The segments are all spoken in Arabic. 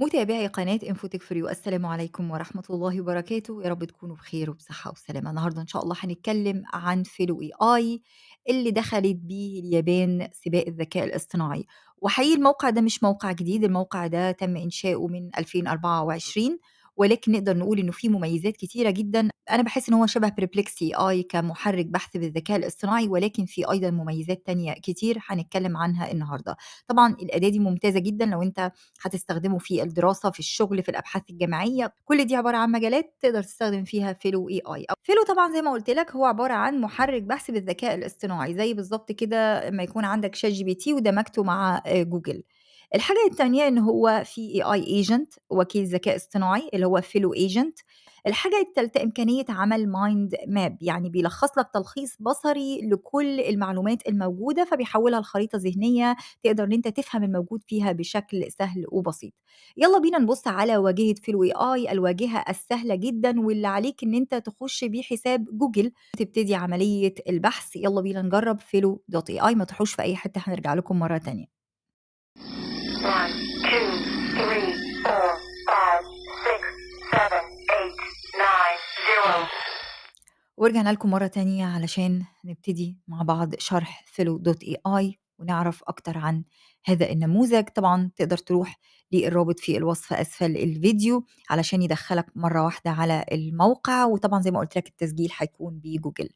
متابعي قناة انفوتك فريو السلام عليكم ورحمة الله وبركاته يا رب تكونوا بخير وبصحة وسلامة النهاردة إن شاء الله هنتكلم عن فيلو اي اي اللي دخلت بيه اليابان سباق الذكاء الاصطناعي وحقيقي الموقع ده مش موقع جديد الموقع ده تم إنشاؤه من 2024 ولكن نقدر نقول انه في مميزات كتيره جدا انا بحس ان هو شبه بريبلكسي اي كمحرك بحث بالذكاء الاصطناعي ولكن في ايضا مميزات تانية كتير هنتكلم عنها النهارده طبعا الاداه دي ممتازه جدا لو انت هتستخدمه في الدراسه في الشغل في الابحاث الجامعيه كل دي عباره عن مجالات تقدر تستخدم فيها فيلو اي اي فيلو طبعا زي ما قلت لك هو عباره عن محرك بحث بالذكاء الاصطناعي زي بالظبط كده ما يكون عندك شات جي بي تي ودمجته مع آه، جوجل الحاجة الثانية إن هو في اي اي ايجنت وكيل ذكاء اصطناعي اللي هو فيلو ايجنت الحاجة الثالثة إمكانية عمل مايند ماب يعني بيلخص لك تلخيص بصري لكل المعلومات الموجودة فبيحولها لخريطة ذهنية تقدر إن أنت تفهم الموجود فيها بشكل سهل وبسيط يلا بينا نبص على واجهة فيلو اي اي الواجهة السهلة جدا واللي عليك إن أنت تخش بيه حساب جوجل تبتدي عملية البحث يلا بينا نجرب فيلو دوت اي اي ما تروحوش في أي حتة هنرجع لكم مرة تانية ورجعنا لكم مرة تانية علشان نبتدي مع بعض شرح فيلو دوت اي اي ونعرف أكتر عن هذا النموذج طبعا تقدر تروح للرابط في الوصف أسفل الفيديو علشان يدخلك مرة واحدة على الموقع وطبعا زي ما قلت لك التسجيل هيكون بجوجل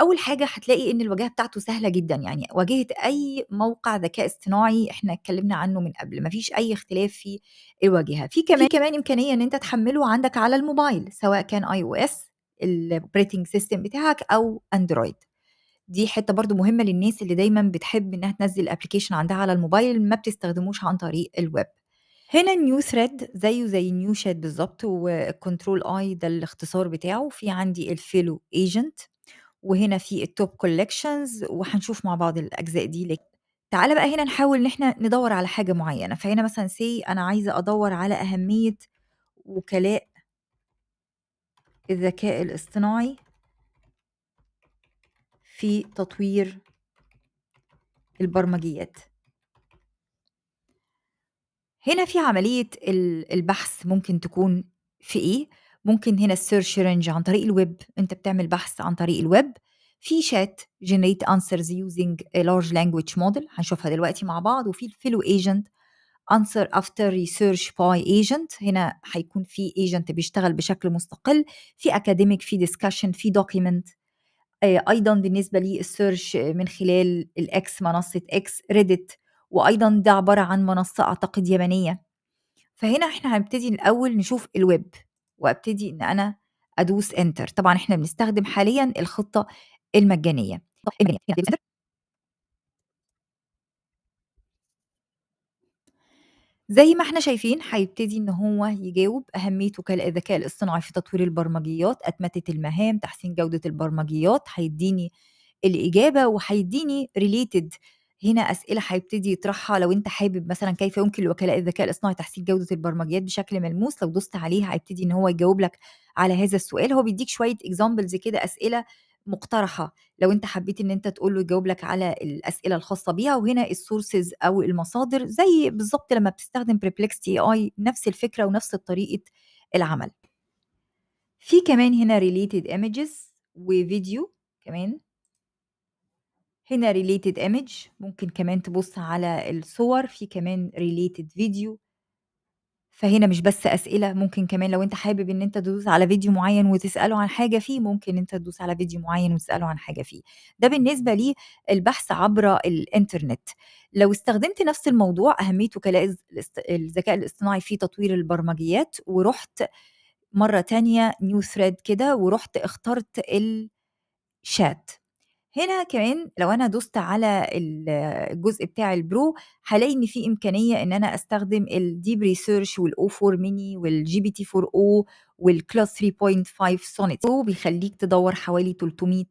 اول حاجه هتلاقي ان الواجهه بتاعته سهله جدا يعني واجهه اي موقع ذكاء اصطناعي احنا اتكلمنا عنه من قبل مفيش اي اختلاف في الواجهه في كمان في كمان امكانيه ان انت تحمله عندك على الموبايل سواء كان اي او اس الاوبريتنج سيستم بتاعك او اندرويد دي حته برضو مهمه للناس اللي دايما بتحب انها تنزل الابلكيشن عندها على الموبايل ما بتستخدموش عن طريق الويب هنا نيو ثريد زيه زي نيو شات بالظبط والكنترول اي ده الاختصار بتاعه في عندي الفيلو ايجنت وهنا في التوب كولكشنز وهنشوف مع بعض الاجزاء دي لك تعالى بقى هنا نحاول ان احنا ندور على حاجه معينه فهنا مثلا سي انا عايزه ادور على اهميه وكلاء الذكاء الاصطناعي في تطوير البرمجيات هنا في عملية البحث ممكن تكون في إيه؟ ممكن هنا السيرش رينج عن طريق الويب انت بتعمل بحث عن طريق الويب في شات جنريت انسرز يوزنج لارج لانجويج موديل هنشوفها دلوقتي مع بعض وفي الفيلو ايجنت انسر افتر ريسيرش باي ايجنت هنا هيكون في ايجنت بيشتغل بشكل مستقل في اكاديميك في ديسكشن في دوكيمنت آه، ايضا بالنسبه السيرش من خلال الاكس منصه اكس ريدت وايضا ده عباره عن منصه اعتقد يابانيه فهنا احنا هنبتدي الاول نشوف الويب وابتدي ان انا ادوس انتر طبعا احنا بنستخدم حاليا الخطه المجانيه زي ما احنا شايفين هيبتدي ان هو يجاوب اهميته كالذكاء الاصطناعي في تطوير البرمجيات اتمته المهام تحسين جوده البرمجيات هيديني الاجابه وهيديني ريليتد هنا اسئله هيبتدي يطرحها لو انت حابب مثلا كيف يمكن لوكلاء الذكاء الاصطناعي تحسين جوده البرمجيات بشكل ملموس لو دوست عليها هيبتدي ان هو يجاوب لك على هذا السؤال هو بيديك شويه اكزامبلز كده اسئله مقترحه لو انت حبيت ان انت تقول له يجاوب لك على الاسئله الخاصه بيها وهنا السورسز او المصادر زي بالظبط لما بتستخدم بريبلكستي اي نفس الفكره ونفس طريقه العمل في كمان هنا ريليتد ايمجز وفيديو كمان هنا related image ممكن كمان تبص على الصور في كمان related video فهنا مش بس أسئلة ممكن كمان لو أنت حابب إن أنت تدوس على فيديو معين وتسأله عن حاجة فيه ممكن أنت تدوس على فيديو معين وتسأله عن حاجة فيه ده بالنسبة للبحث عبر الإنترنت لو استخدمت نفس الموضوع أهميته الذكاء الاصطناعي في تطوير البرمجيات ورحت مرة تانية نيو ثريد كده ورحت اخترت الشات هنا كمان لو انا دوست على الجزء بتاع البرو هلاقي ان في امكانيه ان انا استخدم الديب ريسيرش والاو 4 ميني والجي بي تي 4 او والكلاس 3.5 سونيت بيخليك تدور حوالي 300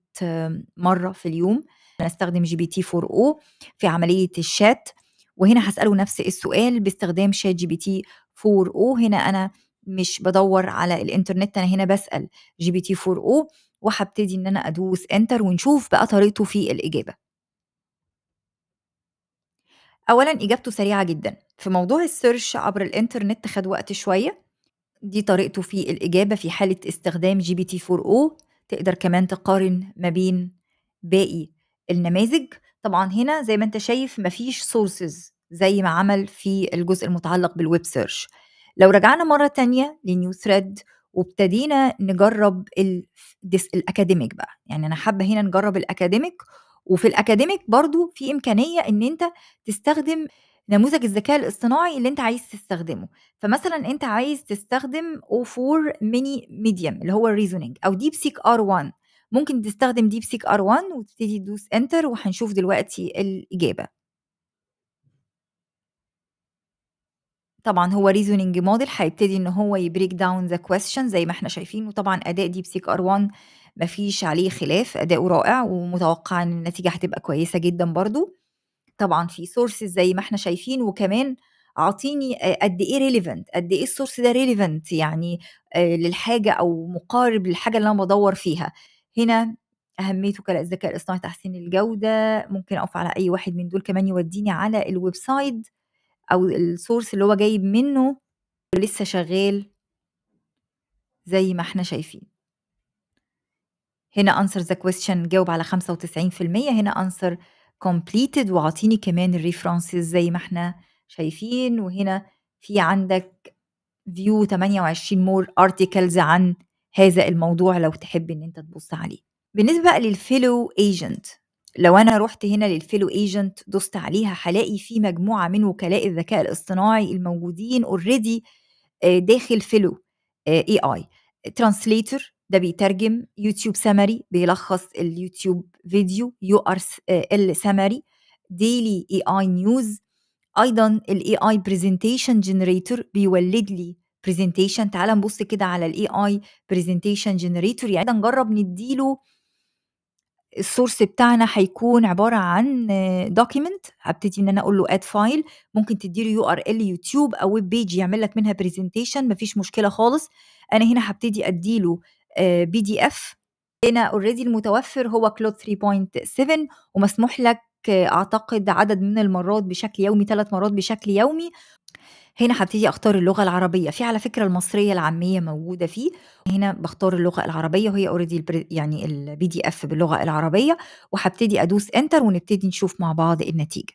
مره في اليوم انا استخدم جي بي تي 4 او في عمليه الشات وهنا هساله نفس السؤال باستخدام شات جي بي تي 4 او هنا انا مش بدور على الانترنت انا هنا بسال جي بي تي 4 او وهبتدي ان انا ادوس انتر ونشوف بقى طريقته في الاجابه اولا اجابته سريعه جدا في موضوع السيرش عبر الانترنت خد وقت شويه دي طريقته في الاجابه في حاله استخدام جي بي تي 4 او تقدر كمان تقارن ما بين باقي النماذج طبعا هنا زي ما انت شايف مفيش سورسز زي ما عمل في الجزء المتعلق بالويب سيرش لو رجعنا مرة تانية لنيو ثريد وابتدينا نجرب الاكاديميك بقى يعني انا حابه هنا نجرب الاكاديميك وفي الاكاديميك برضو في امكانيه ان انت تستخدم نموذج الذكاء الاصطناعي اللي انت عايز تستخدمه فمثلا انت عايز تستخدم O4 ميني ميديوم اللي هو الريزونينج او ديب سيك ار 1 ممكن تستخدم ديب سيك ار 1 وتبتدي تدوس انتر وهنشوف دلوقتي الاجابه طبعًا هو ريزونينج موديل هيبتدي إن هو يبريك داون ذا كويستشن زي ما إحنا شايفين، وطبعًا أداء سيك ار 1 ما فيش عليه خلاف أداؤه رائع، ومتوقع إن النتيجة هتبقى كويسة جدًا برضه. طبعًا في سورسز زي ما إحنا شايفين، وكمان أعطيني آه، قد إيه ريليفنت قد إيه السورس ده ريليفنت يعني آه، للحاجة أو مقارب للحاجة اللي أنا بدور فيها. هنا أهميته كالذكاء الاصطناعي تحسين الجودة، ممكن أقف على أي واحد من دول كمان يوديني على الويب سايت او السورس اللي هو جايب منه لسه شغال زي ما احنا شايفين هنا answer the question جاوب على 95% هنا answer completed واعطيني كمان الريفرنسز زي ما احنا شايفين وهنا في عندك فيو 28 مور ارتكلز عن هذا الموضوع لو تحب ان انت تبص عليه بالنسبه للفيلو ايجنت لو أنا رحت هنا للفيلو ايجنت دوست عليها هلاقي في مجموعة من وكلاء الذكاء الاصطناعي الموجودين اوريدي آه، داخل فيلو اي اي ترانسليتر ده بيترجم يوتيوب سمري بيلخص اليوتيوب فيديو يو ار ال سمري ديلي اي اي نيوز ايضا الاي اي برزنتيشن جنريتور بيولد لي برزنتيشن تعال نبص كده على الاي اي برزنتيشن جنريتور يعني نجرب نديله السورس بتاعنا هيكون عباره عن دوكيمنت هبتدي ان انا اقول له اد فايل ممكن تديله يو ار ال يوتيوب او ويب بيج يعمل لك منها برزنتيشن مفيش مشكله خالص انا هنا هبتدي اديله بي دي اف هنا اوريدي المتوفر هو كلود 3.7 ومسموح لك آه، اعتقد عدد من المرات بشكل يومي ثلاث مرات بشكل يومي هنا هبتدي اختار اللغه العربيه في على فكره المصريه العاميه موجوده فيه هنا بختار اللغه العربيه وهي اوريدي يعني البي دي اف باللغه العربيه وهبتدي ادوس انتر ونبتدي نشوف مع بعض النتيجه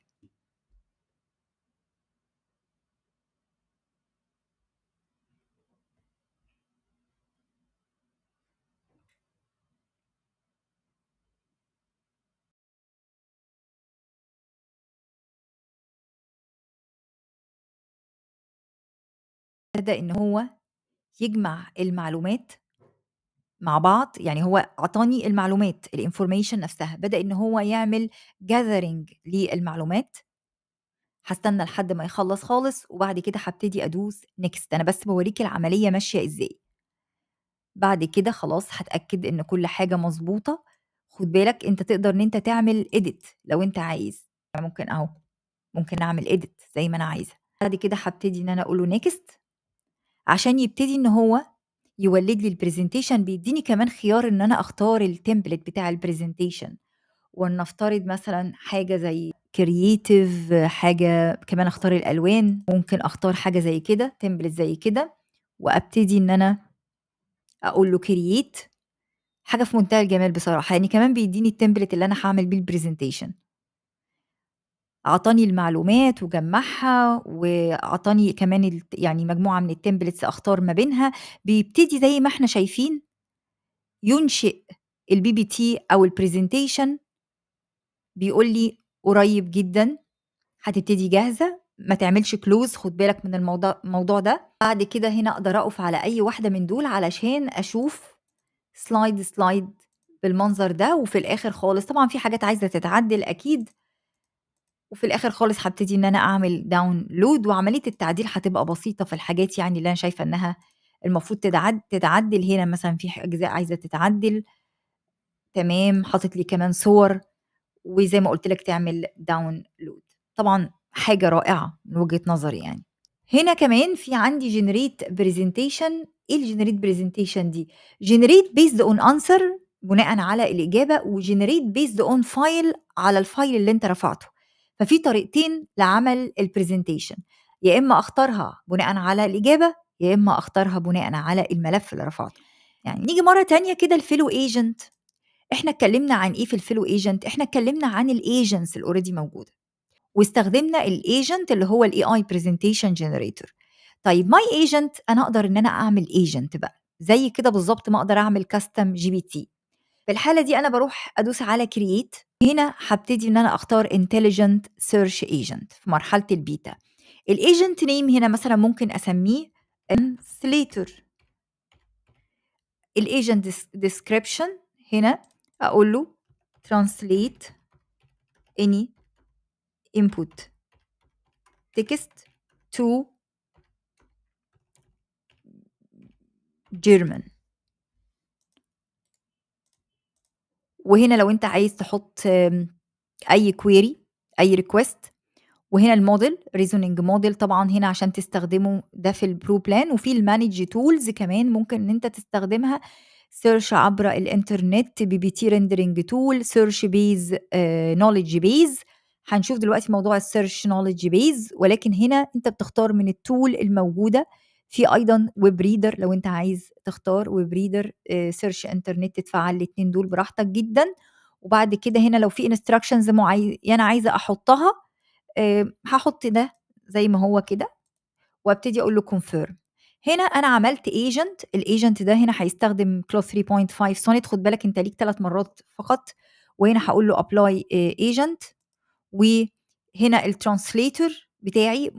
ده إن هو يجمع المعلومات مع بعض يعني هو اعطاني المعلومات الانفورميشن نفسها بدأ إن هو يعمل جاذرنج للمعلومات هستنى لحد ما يخلص خالص وبعد كده هبتدي أدوس نيكست أنا بس بوريكي العملية ماشية إزاي بعد كده خلاص هتأكد إن كل حاجة مظبوطة خد بالك أنت تقدر إن أنت تعمل إيديت لو أنت عايز يعني ممكن أهو ممكن أعمل إيديت زي ما أنا عايزة بعد كده هبتدي إن أنا أقوله نيكست عشان يبتدي ان هو يولد لي البرزنتيشن بيديني كمان خيار ان انا اختار التمبلت بتاع البرزنتيشن ولنفترض مثلا حاجه زي كرييتيف حاجه كمان اختار الالوان ممكن اختار حاجه زي كده تمبلت زي كده وابتدي ان انا اقول له كرييت حاجه في منتهى الجمال بصراحه يعني كمان بيديني التمبلت اللي انا هعمل بيه البرزنتيشن اعطاني المعلومات وجمعها واعطاني كمان يعني مجموعة من التمبلتس اختار ما بينها، بيبتدي زي ما إحنا شايفين ينشئ البي بي تي أو البرزنتيشن بيقول لي قريب جدًا هتبتدي جاهزة ما تعملش كلوز خد بالك من الموضوع الموضوع ده، بعد كده هنا أقدر أقف على أي واحدة من دول علشان أشوف سلايد سلايد بالمنظر ده وفي الآخر خالص طبعًا في حاجات عايزة تتعدل أكيد وفي الاخر خالص هبتدي ان انا اعمل داونلود وعمليه التعديل هتبقى بسيطه في الحاجات يعني اللي انا شايفه انها المفروض تتعد تتعدل هنا مثلا في اجزاء عايزه تتعدل تمام حاطط لي كمان صور وزي ما قلت لك تعمل داونلود طبعا حاجه رائعه من وجهه نظري يعني هنا كمان في عندي جنريت برزنتيشن ايه الجنريت برزنتيشن دي جنريت بيزد اون انسر بناء على الاجابه وجنريت بيزد اون فايل على الفايل اللي انت رفعته ففي طريقتين لعمل البرزنتيشن يا اما اختارها بناء على الاجابه يا اما اختارها بناء على الملف اللي رفعته يعني نيجي مره تانية كده الفيلو ايجنت احنا اتكلمنا عن ايه في الفيلو ايجنت احنا اتكلمنا عن الايجنتس اللي اوريدي موجوده واستخدمنا الايجنت اللي هو الاي اي برزنتيشن جنريتور طيب ماي ايجنت انا اقدر ان انا اعمل ايجنت بقى زي كده بالظبط ما اقدر اعمل كاستم جي بي تي في الحالة دي أنا بروح أدوس على كرييت هنا هبتدي إن أنا أختار انتليجنت سيرش ايجنت في مرحلة البيتا الايجنت نيم هنا مثلا ممكن أسميه سليتر الايجنت ديسكريبشن هنا أقول له translate any input text to German وهنا لو انت عايز تحط اي كويري اي ريكوست وهنا الموديل ريزونينج موديل طبعا هنا عشان تستخدمه ده في البرو بلان وفي المانج تولز كمان ممكن ان انت تستخدمها سيرش عبر الانترنت بي بي تي ريندرنج تول سيرش بيز نوليدج بيز هنشوف دلوقتي موضوع السيرش نوليدج بيز ولكن هنا انت بتختار من التول الموجوده في ايضا ويب ريدر لو انت عايز تختار ويب ريدر سيرش انترنت تفعل الاثنين دول براحتك جدا وبعد كده هنا لو في انستراكشنز معينه عايزه احطها آه، هحط ده زي ما هو كده وابتدي اقول له كونفيرم هنا انا عملت ايجنت الايجنت ده هنا هيستخدم كلو 3.5 سونيت خد بالك انت ليك ثلاث مرات فقط وهنا هقول له ابلاي ايجنت آه، وهنا الترانسليتور بتاعي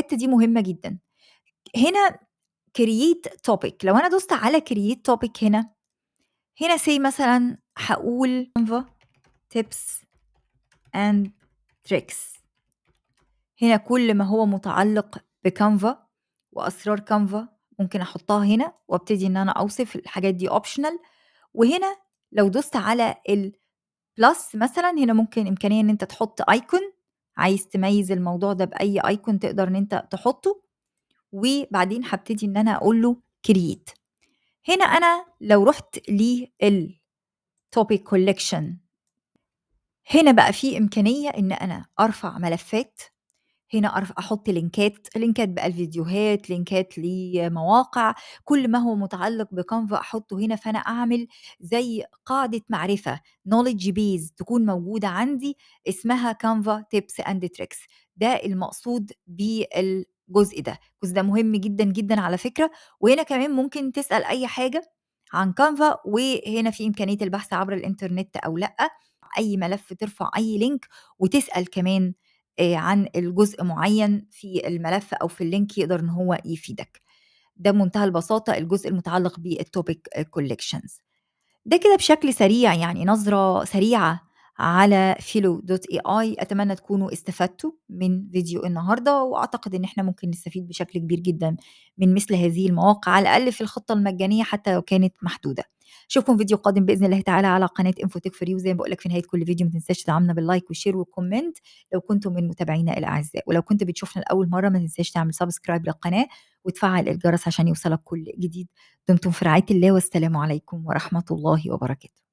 الحته دي مهمه جدا هنا كرييت توبيك لو انا دوست على كرييت توبيك هنا هنا سي مثلا هقول tips and tricks هنا كل ما هو متعلق بكانفا واسرار كانفا ممكن احطها هنا وابتدي ان انا اوصف الحاجات دي اوبشنال وهنا لو دوست على البلس مثلا هنا ممكن امكانيه ان انت تحط ايكون عايز تميز الموضوع ده باي ايكون تقدر ان انت تحطه وبعدين هبتدي ان انا اقول له كرييت هنا انا لو رحت للتوبيك كولكشن هنا بقى في امكانيه ان انا ارفع ملفات هنا أرفع احط لينكات لينكات بقى الفيديوهات لينكات لمواقع كل ما هو متعلق بكانفا احطه هنا فانا اعمل زي قاعده معرفه نوليدج بيز تكون موجوده عندي اسمها كانفا تيبس اند تريكس ده المقصود بال الجزء ده الجزء ده مهم جدا جدا على فكرة وهنا كمان ممكن تسأل أي حاجة عن كانفا وهنا في إمكانية البحث عبر الإنترنت أو لأ أي ملف ترفع أي لينك وتسأل كمان آه، عن الجزء معين في الملف أو في اللينك يقدر إن هو يفيدك ده بمنتهى البساطة الجزء المتعلق بالتوبيك كوليكشنز ده كده بشكل سريع يعني نظرة سريعة على فيلو دوت اي اي اتمنى تكونوا استفدتوا من فيديو النهارده واعتقد ان احنا ممكن نستفيد بشكل كبير جدا من مثل هذه المواقع على الاقل في الخطه المجانيه حتى لو كانت محدوده اشوفكم فيديو قادم باذن الله تعالى على قناه انفوتك فريو زي ما بقول لك في نهايه كل فيديو ما تنساش تدعمنا باللايك والشير والكومنت لو كنتم من متابعينا الاعزاء ولو كنت بتشوفنا لاول مره ما تنساش تعمل سبسكرايب للقناه وتفعل الجرس عشان يوصلك كل جديد دمتم في رعايه الله والسلام عليكم ورحمه الله وبركاته